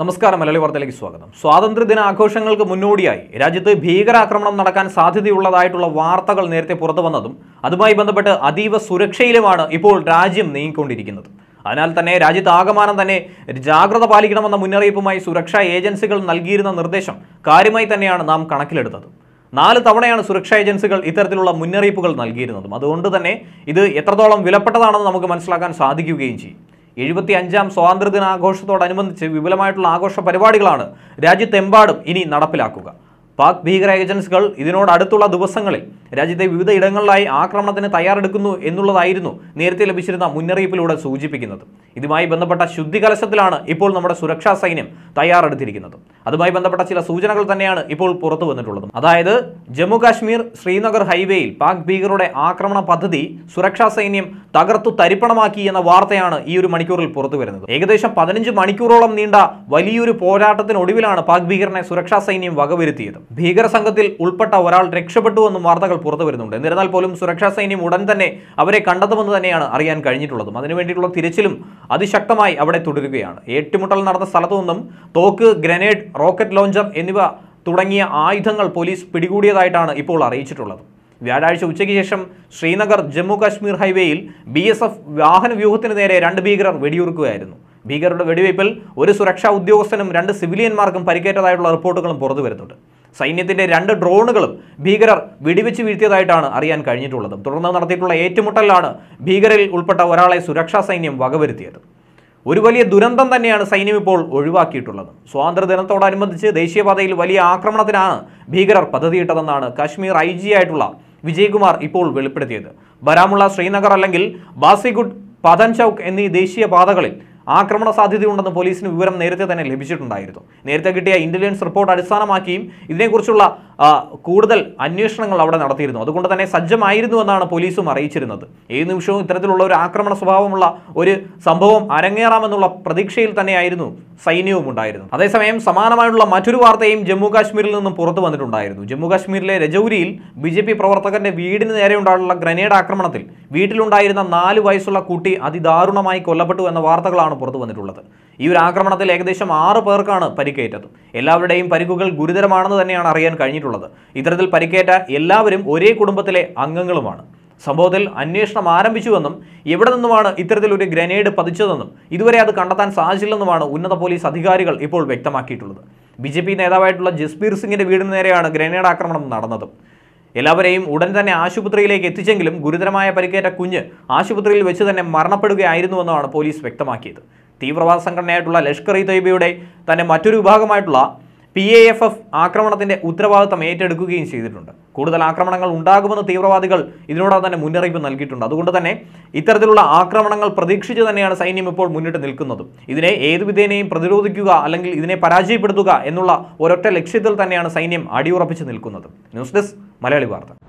നമസ്കാരം മലയാളി വാർത്തയിലേക്ക് സ്വാഗതം സ്വാതന്ത്ര്യദിന ആഘോഷങ്ങൾക്ക് മുന്നോടിയായി രാജ്യത്ത് ഭീകരാക്രമണം നടക്കാൻ സാധ്യതയുള്ളതായിട്ടുള്ള വാർത്തകൾ നേരത്തെ പുറത്തു വന്നതും അതുമായി ബന്ധപ്പെട്ട് അതീവ സുരക്ഷയിലുമാണ് ഇപ്പോൾ രാജ്യം നീങ്ങിക്കൊണ്ടിരിക്കുന്നത് അതിനാൽ തന്നെ രാജ്യത്ത് ആകമാനം തന്നെ ജാഗ്രത പാലിക്കണമെന്ന മുന്നറിയിപ്പുമായി സുരക്ഷാ ഏജൻസികൾ നൽകിയിരുന്ന നിർദ്ദേശം കാര്യമായി തന്നെയാണ് നാം കണക്കിലെടുത്തത് നാല് തവണയാണ് സുരക്ഷാ ഏജൻസികൾ ഇത്തരത്തിലുള്ള മുന്നറിയിപ്പുകൾ നൽകിയിരുന്നതും അതുകൊണ്ട് തന്നെ ഇത് എത്രത്തോളം വിലപ്പെട്ടതാണെന്ന് നമുക്ക് മനസ്സിലാക്കാൻ സാധിക്കുകയും ചെയ്യും എഴുപത്തി അഞ്ചാം ദിനാഘോഷത്തോടനുബന്ധിച്ച് വിപുലമായിട്ടുള്ള ആഘോഷ പരിപാടികളാണ് രാജ്യത്തെമ്പാടും ഇനി നടപ്പിലാക്കുക പാക് ഭീകര ഏജൻസികൾ ഇതിനോട് അടുത്തുള്ള ദിവസങ്ങളിൽ രാജ്യത്തെ വിവിധ ഇടങ്ങളിലായി ആക്രമണത്തിന് തയ്യാറെടുക്കുന്നു എന്നുള്ളതായിരുന്നു നേരത്തെ ലഭിച്ചിരുന്ന മുന്നറിയിപ്പിലൂടെ സൂചിപ്പിക്കുന്നത് ഇതുമായി ബന്ധപ്പെട്ട ശുദ്ധികലശത്തിലാണ് ഇപ്പോൾ നമ്മുടെ സുരക്ഷാ സൈന്യം തയ്യാറെടുത്തിരിക്കുന്നത് അതുമായി ബന്ധപ്പെട്ട ചില സൂചനകൾ തന്നെയാണ് ഇപ്പോൾ പുറത്തു വന്നിട്ടുള്ളത് അതായത് ജമ്മു കാശ്മീർ ശ്രീനഗർ ഹൈവേയിൽ പാക് ഭീകരുടെ ആക്രമണ പദ്ധതി സുരക്ഷാ സൈന്യം തകർത്തു തരിപ്പണമാക്കി എന്ന വാർത്തയാണ് ഈ ഒരു മണിക്കൂറിൽ പുറത്തു വരുന്നത് ഏകദേശം പതിനഞ്ച് മണിക്കൂറോളം നീണ്ട വലിയൊരു പോരാട്ടത്തിനൊടുവിലാണ് പാക് ഭീകരനെ സുരക്ഷാ സൈന്യം വകവരുത്തിയത് ഭീകര സംഘത്തിൽ ഉൾപ്പെട്ട ഒരാൾ രക്ഷപ്പെട്ടുവെന്നും വാർത്തകൾ പുറത്തു വരുന്നുണ്ട് എന്നിരുന്നാൽ പോലും സുരക്ഷാ സൈന്യം ഉടൻ തന്നെ അവരെ കണ്ടെത്തുമെന്ന് തന്നെയാണ് അറിയാൻ കഴിഞ്ഞിട്ടുള്ളതും അതിനുവേണ്ടിയിട്ടുള്ള തിരച്ചിലും അതിശക്തമായി അവിടെ തുടരുകയാണ് ഏറ്റുമുട്ടൽ നടന്ന സ്ഥലത്തു നിന്നും തോക്ക് ഗ്രനേഡ് റോക്കറ്റ് ലോഞ്ചർ എന്നിവ തുടങ്ങിയ ആയുധങ്ങൾ പോലീസ് പിടികൂടിയതായിട്ടാണ് ഇപ്പോൾ അറിയിച്ചിട്ടുള്ളത് വ്യാഴാഴ്ച ഉച്ചയ്ക്ക് ശേഷം ശ്രീനഗർ ജമ്മു കാശ്മീർ ഹൈവേയിൽ ബി എസ് എഫ് വാഹന വ്യൂഹത്തിന് നേരെ രണ്ട് ഭീകരർ വെടിയുറുക്കുകയായിരുന്നു ഭീകരരുടെ വെടിവയ്പിൽ ഒരു സുരക്ഷാ ഉദ്യോഗസ്ഥനും രണ്ട് സിവിലിയന്മാർക്കും പരിക്കേറ്റതായുള്ള റിപ്പോർട്ടുകളും പുറത്തു വരുന്നുണ്ട് സൈന്യത്തിന്റെ രണ്ട് ഡ്രോണുകളും ഭീകരർ വെടിവെച്ച് വീഴ്ത്തിയതായിട്ടാണ് അറിയാൻ കഴിഞ്ഞിട്ടുള്ളത് തുടർന്ന് നടത്തിയിട്ടുള്ള ഏറ്റുമുട്ടലിലാണ് ഭീകരരിൽ ഉൾപ്പെട്ട ഒരാളെ സുരക്ഷാ സൈന്യം വകവരുത്തിയത് ഒരു വലിയ ദുരന്തം തന്നെയാണ് സൈന്യം ഇപ്പോൾ ഒഴിവാക്കിയിട്ടുള്ളത് സ്വാതന്ത്ര്യദിനത്തോടനുബന്ധിച്ച് ദേശീയപാതയിൽ വലിയ ആക്രമണത്തിനാണ് ഭീകരർ പദ്ധതിയിട്ടതെന്നാണ് കാശ്മീർ ഐ ജി ആയിട്ടുള്ള വിജയ്കുമാർ ഇപ്പോൾ വെളിപ്പെടുത്തിയത് ബരാമുള്ള ശ്രീനഗർ അല്ലെങ്കിൽ ബാസിഗുഡ് പതൻ ചൌക്ക് എന്നീ ദേശീയ പാതകളിൽ ആക്രമണ സാധ്യതയുണ്ടെന്ന് പോലീസിന് വിവരം നേരത്തെ തന്നെ ലഭിച്ചിട്ടുണ്ടായിരുന്നു നേരത്തെ കിട്ടിയ ഇന്റലിജൻസ് റിപ്പോർട്ട് അടിസ്ഥാനമാക്കിയും ഇതിനെക്കുറിച്ചുള്ള കൂടുതൽ അന്വേഷണങ്ങൾ അവിടെ നടത്തിയിരുന്നു അതുകൊണ്ട് തന്നെ സജ്ജമായിരുന്നു എന്നാണ് പോലീസും അറിയിച്ചിരുന്നത് ഏത് നിമിഷവും ഇത്തരത്തിലുള്ള ഒരു ആക്രമണ സ്വഭാവമുള്ള ഒരു സംഭവം അരങ്ങേറാമെന്നുള്ള പ്രതീക്ഷയിൽ തന്നെയായിരുന്നു സൈന്യവും ഉണ്ടായിരുന്നു അതേസമയം സമാനമായുള്ള മറ്റൊരു വാർത്തയും ജമ്മു കാശ്മീരിൽ നിന്നും പുറത്തു വന്നിട്ടുണ്ടായിരുന്നു ജമ്മു കാശ്മീരിലെ രജൌരിയിൽ ബി ജെ പി പ്രവർത്തകന്റെ വീടിന് നേരെയുണ്ടായുള്ള ഗ്രനേഡ് ആക്രമണത്തിൽ വീട്ടിലുണ്ടായിരുന്ന നാല് വയസ്സുള്ള കുട്ടി അതിദാരുണമായി കൊല്ലപ്പെട്ടു എന്ന വാർത്തകളാണ് പുറത്തു വന്നിട്ടുള്ളത് ഈ ഒരു ആക്രമണത്തിൽ ഏകദേശം ആറ് പേർക്കാണ് പരിക്കേറ്റത് എല്ലാവരുടെയും പരിക്കുകൾ ഗുരുതരമാണെന്ന് തന്നെയാണ് അറിയാൻ കഴിഞ്ഞിട്ടുള്ളത് ഇത്തരത്തിൽ പരിക്കേറ്റ എല്ലാവരും ഒരേ കുടുംബത്തിലെ അംഗങ്ങളുമാണ് സംഭവത്തിൽ അന്വേഷണം ആരംഭിച്ചുവെന്നും എവിടെ നിന്നുമാണ് ഇത്തരത്തിലൊരു ഗ്രനേഡ് പതിച്ചതെന്നും ഇതുവരെ അത് കണ്ടെത്താൻ സാധിച്ചില്ലെന്നുമാണ് ഉന്നത പോലീസ് അധികാരികൾ ഇപ്പോൾ വ്യക്തമാക്കിയിട്ടുള്ളത് ബി ജെ പി നേതാവായിട്ടുള്ള ജസ്ബീർ സിംഗിന്റെ വീടിന് നേരെയാണ് ഗ്രനേഡ് ആക്രമണം നടന്നത് എല്ലാവരെയും ഉടൻ തന്നെ ആശുപത്രിയിലേക്ക് എത്തിച്ചെങ്കിലും ഗുരുതരമായ പരിക്കേറ്റ കുഞ്ഞ് ആശുപത്രിയിൽ വെച്ച് തന്നെ മരണപ്പെടുകയായിരുന്നുവെന്നാണ് പോലീസ് വ്യക്തമാക്കിയത് തീവ്രവാദ സംഘടനയായിട്ടുള്ള ലഷ്കർ ഇ തൊയ്ബയുടെ തന്നെ മറ്റൊരു വിഭാഗമായിട്ടുള്ള പി എ എഫ് എഫ് ആക്രമണത്തിൻ്റെ ഉത്തരവാദിത്തം ഏറ്റെടുക്കുകയും ചെയ്തിട്ടുണ്ട് കൂടുതൽ ആക്രമണങ്ങൾ ഉണ്ടാകുമെന്ന് തീവ്രവാദികൾ ഇതിനോടകം തന്നെ മുന്നറിയിപ്പ് നൽകിയിട്ടുണ്ട് അതുകൊണ്ട് തന്നെ ഇത്തരത്തിലുള്ള ആക്രമണങ്ങൾ പ്രതീക്ഷിച്ച് തന്നെയാണ് സൈന്യം ഇപ്പോൾ മുന്നിട്ട് നിൽക്കുന്നത് ഇതിനെ ഏതു വിധേനയും പ്രതിരോധിക്കുക അല്ലെങ്കിൽ ഇതിനെ പരാജയപ്പെടുത്തുക എന്നുള്ള ഒരൊറ്റ ലക്ഷ്യത്തിൽ തന്നെയാണ് സൈന്യം അടിയുറപ്പിച്ച് നിൽക്കുന്നത് ന്യൂസ് ഡെസ്ക് മലയാളി വാർത്ത